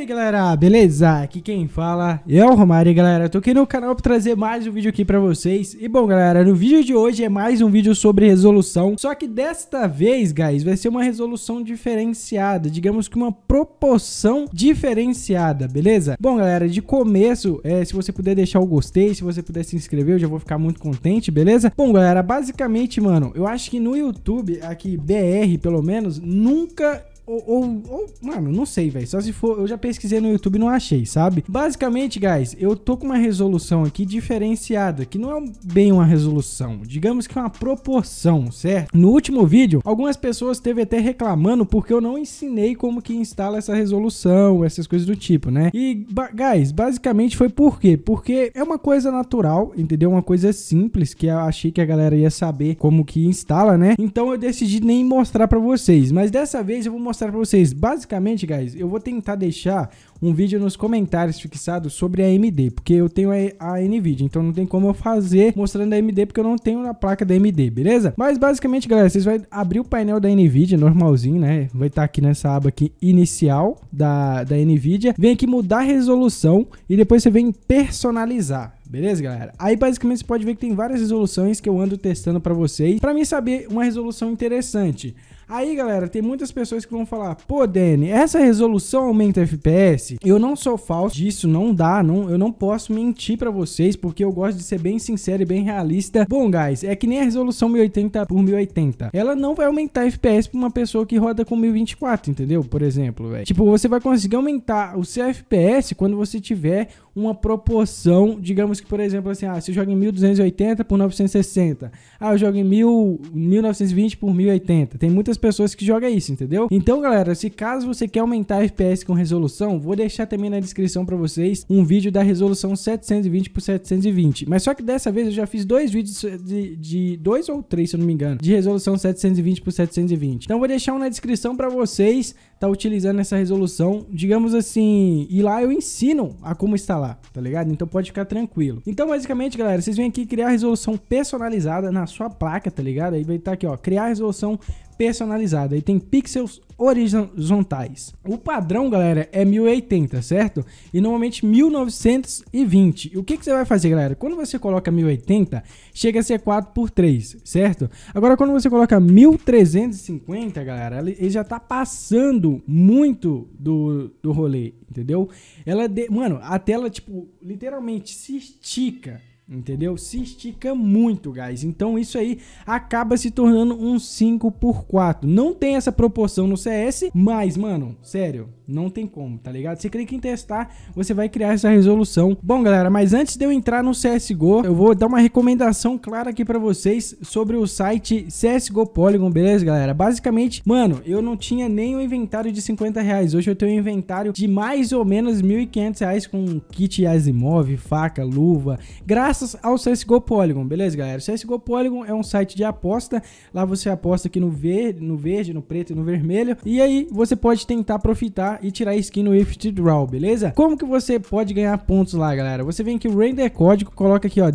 aí galera, beleza? Aqui quem fala é o Romário galera, tô aqui no canal pra trazer mais um vídeo aqui pra vocês E bom galera, no vídeo de hoje é mais um vídeo sobre resolução Só que desta vez, guys, vai ser uma resolução diferenciada Digamos que uma proporção diferenciada, beleza? Bom galera, de começo, é, se você puder deixar o gostei Se você puder se inscrever, eu já vou ficar muito contente, beleza? Bom galera, basicamente, mano, eu acho que no YouTube, aqui BR pelo menos, nunca ou, ou, ou, mano, não sei, velho. Só se for, eu já pesquisei no YouTube e não achei, sabe? Basicamente, guys, eu tô com uma resolução aqui diferenciada, que não é bem uma resolução, digamos que é uma proporção, certo? No último vídeo, algumas pessoas teve até reclamando porque eu não ensinei como que instala essa resolução, essas coisas do tipo, né? E, guys, basicamente foi por quê? Porque é uma coisa natural, entendeu? Uma coisa simples que eu achei que a galera ia saber como que instala, né? Então eu decidi nem mostrar pra vocês, mas dessa vez eu vou mostrar mostrar para vocês. Basicamente, guys, eu vou tentar deixar um vídeo nos comentários fixado sobre a AMD, porque eu tenho a, NVIDIA, então não tem como eu fazer mostrando a AMD, porque eu não tenho a placa da AMD, beleza? Mas basicamente, galera, vocês vão abrir o painel da NVIDIA, normalzinho, né? Vai estar tá aqui nessa aba aqui, inicial da, da NVIDIA. Vem aqui mudar a resolução e depois você vem personalizar, Beleza, galera? Aí, basicamente, você pode ver que tem várias resoluções que eu ando testando para vocês, para mim saber uma resolução interessante. Aí, galera, tem muitas pessoas que vão falar: pô, Dani, essa resolução aumenta FPS? Eu não sou falso disso, não dá, não, eu não posso mentir para vocês, porque eu gosto de ser bem sincero e bem realista. Bom, guys, é que nem a resolução 1080 por 1080. Ela não vai aumentar FPS pra uma pessoa que roda com 1024, entendeu? Por exemplo, velho. Tipo, você vai conseguir aumentar o seu FPS quando você tiver uma proporção, digamos que, por exemplo, assim, ah, se eu jogo em 1280 por 960, ah, eu jogo em 1000, 1920 por 1080. Tem muitas pessoas que jogam isso, entendeu? Então, galera, se caso você quer aumentar FPS com resolução, vou deixar também na descrição para vocês um vídeo da resolução 720 por 720. Mas só que dessa vez eu já fiz dois vídeos de, de dois ou três, se eu não me engano, de resolução 720 por 720. Então, vou deixar um na descrição para vocês tá utilizando essa resolução, digamos assim, e lá eu ensino a como instalar, tá ligado? Então pode ficar tranquilo. Então basicamente, galera, vocês vêm aqui criar a resolução personalizada na sua placa, tá ligado? Aí vai estar tá aqui, ó, criar a resolução personalizada e tem pixels horizontais. O padrão, galera, é 1080, certo? E normalmente 1920. E o que, que você vai fazer, galera? Quando você coloca 1080, chega a ser 4 por 3, certo? Agora, quando você coloca 1350, galera, ele já tá passando muito do, do rolê, entendeu? Ela, de... mano, a tela, tipo, literalmente se estica entendeu? Se estica muito, guys. Então isso aí acaba se tornando um 5 por 4. Não tem essa proporção no CS, mas, mano, sério, não tem como, tá ligado? Você clica em testar, você vai criar essa resolução. Bom, galera, mas antes de eu entrar no CSGO, eu vou dar uma recomendação clara aqui pra vocês sobre o site CSGO Polygon, beleza, galera? Basicamente, mano, eu não tinha nem um inventário de 50 reais. Hoje eu tenho um inventário de mais ou menos 1.500 reais com kit Asimov, faca, luva, graças ao CSGO Polygon, beleza, galera? O CSGO Polygon é um site de aposta. Lá você aposta aqui no verde, no verde, no preto e no vermelho. E aí você pode tentar profitar e tirar a skin no Ifted Draw, beleza? Como que você pode ganhar pontos lá, galera? Você vem aqui o render código, coloca aqui, ó,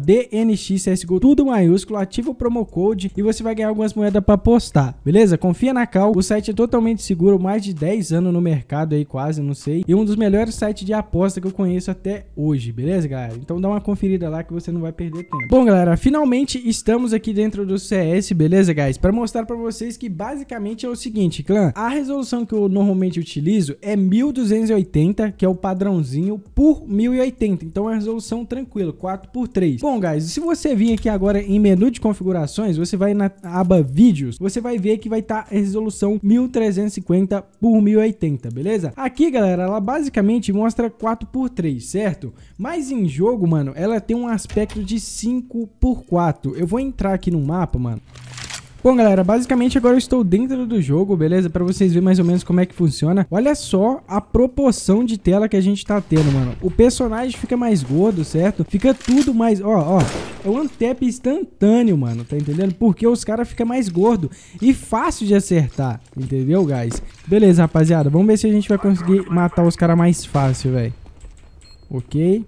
CSGO, tudo maiúsculo, ativa o promo code e você vai ganhar algumas moedas pra postar, beleza? Confia na Cal, o site é totalmente seguro, mais de 10 anos no mercado aí, quase, não sei, e um dos melhores sites de aposta que eu conheço até hoje, beleza, galera? Então dá uma conferida lá que você não vai perder tempo. Bom, galera, finalmente estamos aqui dentro do CS, beleza, guys? Pra mostrar pra vocês que basicamente é o seguinte, clã, a resolução que eu normalmente utilizo é 1280, que é o padrãozinho, por 1080. Então é uma resolução tranquila, 4x3. Bom, guys, se você vir aqui agora em menu de configurações, você vai na aba vídeos, você vai ver que vai estar tá a resolução 1350 por 1080, beleza? Aqui, galera, ela basicamente mostra 4x3, certo? Mas em jogo, mano, ela tem um aspecto de 5x4. Eu vou entrar aqui no mapa, mano. Bom, galera, basicamente agora eu estou dentro do jogo, beleza? Pra vocês verem mais ou menos como é que funciona. Olha só a proporção de tela que a gente tá tendo, mano. O personagem fica mais gordo, certo? Fica tudo mais... Ó, ó. É um untap instantâneo, mano. Tá entendendo? Porque os caras ficam mais gordo e fácil de acertar. Entendeu, guys? Beleza, rapaziada. Vamos ver se a gente vai conseguir matar os caras mais fácil, velho. Ok.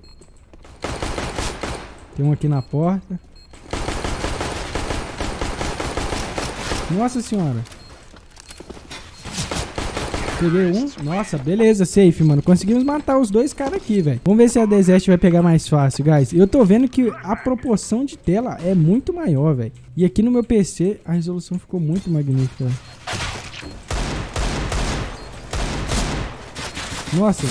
Tem um aqui na porta. Nossa senhora. Peguei um. Nossa, beleza, safe, mano. Conseguimos matar os dois caras aqui, velho. Vamos ver se a Desert vai pegar mais fácil, guys. Eu tô vendo que a proporção de tela é muito maior, velho. E aqui no meu PC, a resolução ficou muito magnífica. Nossa,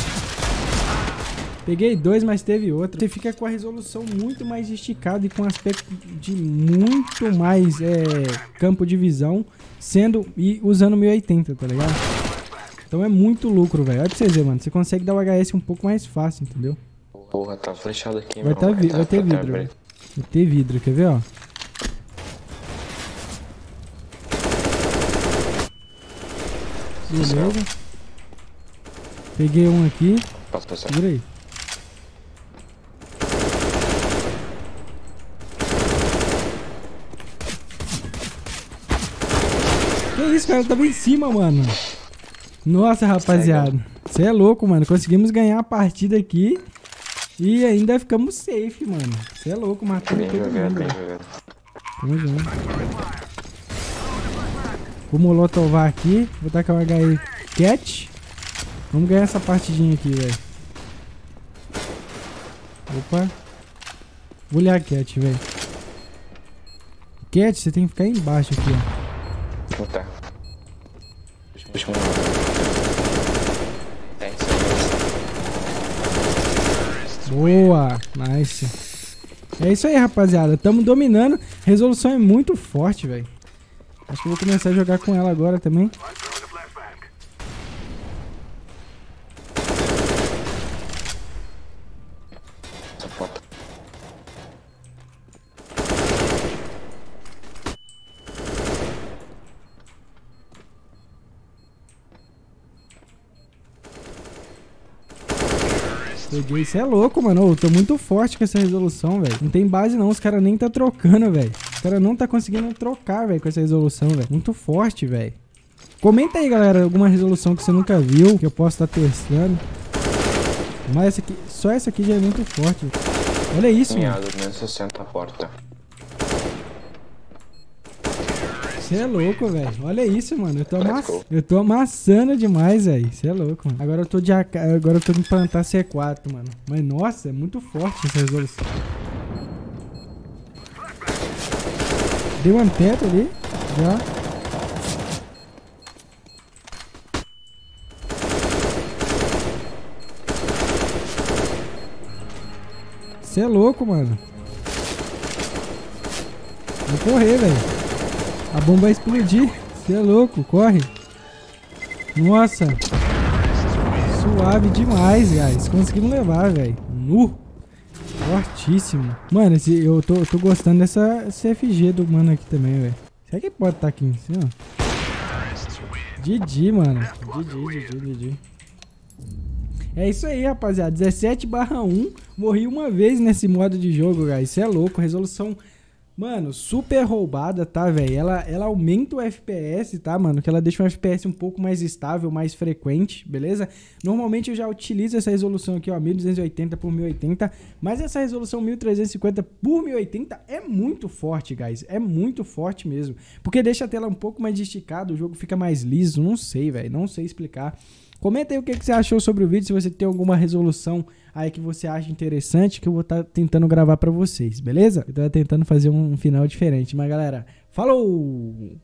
Peguei dois, mas teve outro. Você fica com a resolução muito mais esticada e com aspecto de muito mais é, campo de visão, sendo e usando 1080, tá ligado? Então é muito lucro, velho. Olha pra vocês verem, mano. Você consegue dar o HS um pouco mais fácil, entendeu? Porra, tá flechado aqui, vai mano. Tá vai, tá, vai ter tá, tá, vidro, velho. Né? Vai ter vidro, quer ver, ó? Beleza. Peguei um aqui. Posso passar? Segura aí. isso, cara. Tava em cima, mano. Nossa, rapaziada. Você é louco, mano. Conseguimos ganhar a partida aqui. E ainda ficamos safe, mano. Você é louco, matando bem todo jogado, mundo. Bem jogado. Tamo junto. Vou molotovar aqui. Vou tacar o HE Cat. Vamos ganhar essa partidinha aqui, velho. Opa. Vou olhar a Cat, velho. Cat, você tem que ficar embaixo aqui, ó. Tá. É Boa, nice. É isso aí, rapaziada. Tamo dominando. Resolução é muito forte, velho. Acho que vou começar a jogar com ela agora também. Eu você é louco, mano. Eu tô muito forte com essa resolução, velho. Não tem base não, os caras nem tá trocando, velho. Os caras não tá conseguindo trocar, velho, com essa resolução, velho. Muito forte, velho. Comenta aí, galera, alguma resolução que você nunca viu, que eu posso estar tá testando. Mas essa aqui, só essa aqui já é muito forte. Olha isso, Minha, mano. 260 porta. Você é louco, velho. Olha isso, mano. Eu tô, amass... eu tô amassando demais, velho. Você é louco, mano. Agora eu tô de AK... Agora eu tô de plantar C4, mano. Mas, nossa, é muito forte essa resolução. Deu um teto ali. Já. Você é louco, mano. Vou correr, velho. A bomba vai explodir. Você é louco, corre. Nossa. Suave demais, guys. Conseguimos levar, velho. Nu. Fortíssimo. Mano, esse, eu, tô, eu tô gostando dessa CFG do mano aqui também, velho. Será que pode estar tá aqui em cima? Didi, mano. Didi, Didi, Didi. É isso aí, rapaziada. 17 barra 1. Morri uma vez nesse modo de jogo, guys. Isso é louco. Resolução Mano, super roubada, tá, velho? Ela, ela aumenta o FPS, tá, mano? Que ela deixa um FPS um pouco mais estável, mais frequente, beleza? Normalmente eu já utilizo essa resolução aqui, ó, 1280 por 1080, mas essa resolução 1350 por 1080 é muito forte, guys. É muito forte mesmo. Porque deixa a tela um pouco mais esticada, o jogo fica mais liso, não sei, velho. Não sei explicar. Comenta aí o que, que, você achou sobre o vídeo, se você tem alguma resolução aí que você acha interessante, que eu vou estar tá tentando gravar para vocês, beleza? Eu tava tentando fazer um final diferente, mas galera, falou!